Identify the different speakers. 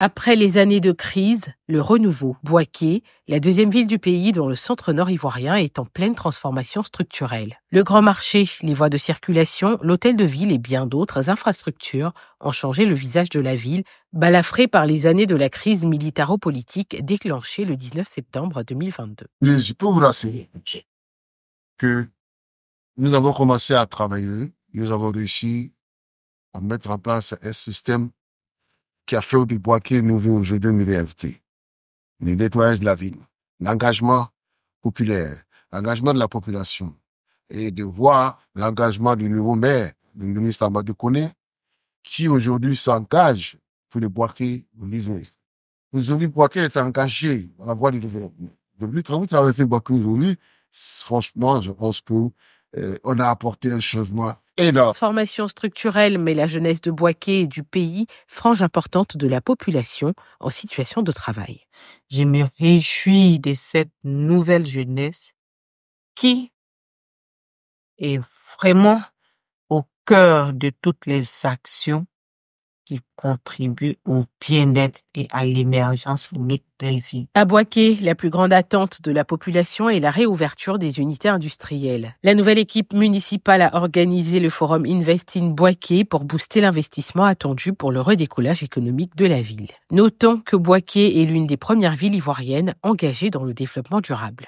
Speaker 1: Après les années de crise, le renouveau. Boaké, la deuxième ville du pays dont le centre-nord ivoirien est en pleine transformation structurelle. Le grand marché, les voies de circulation, l'hôtel de ville et bien d'autres infrastructures ont changé le visage de la ville, balafrée par les années de la crise militaro-politique déclenchée le 19 septembre 2022.
Speaker 2: Je peux que nous avons commencé à travailler, nous avons réussi à mettre en place un système qui a fait du Boisquier nous nouveau aujourd'hui une réalité. Le nettoyage de la ville, l'engagement populaire, l'engagement de la population, et de voir l'engagement du nouveau maire, le ministre Amadou Kone, qui aujourd'hui s'engage pour le Boisquier livrer. Aujourd'hui, Boisquier est engagé dans la voie du développement. Depuis quand vous traversez Boisquier aujourd'hui, franchement, je pense que euh, on a apporté un changement énorme.
Speaker 1: Formation structurelle, mais la jeunesse de Boisquet et du pays, frange importante de la population en situation de travail. Je me réjouis de cette nouvelle jeunesse
Speaker 2: qui est vraiment au cœur de toutes les actions qui contribue au bien-être
Speaker 1: et à l'émergence de notre À Boisquet, la plus grande attente de la population est la réouverture des unités industrielles. La nouvelle équipe municipale a organisé le forum Invest in Boisquet pour booster l'investissement attendu pour le redécollage économique de la ville. Notons que Boisquet est l'une des premières villes ivoiriennes engagées dans le développement durable.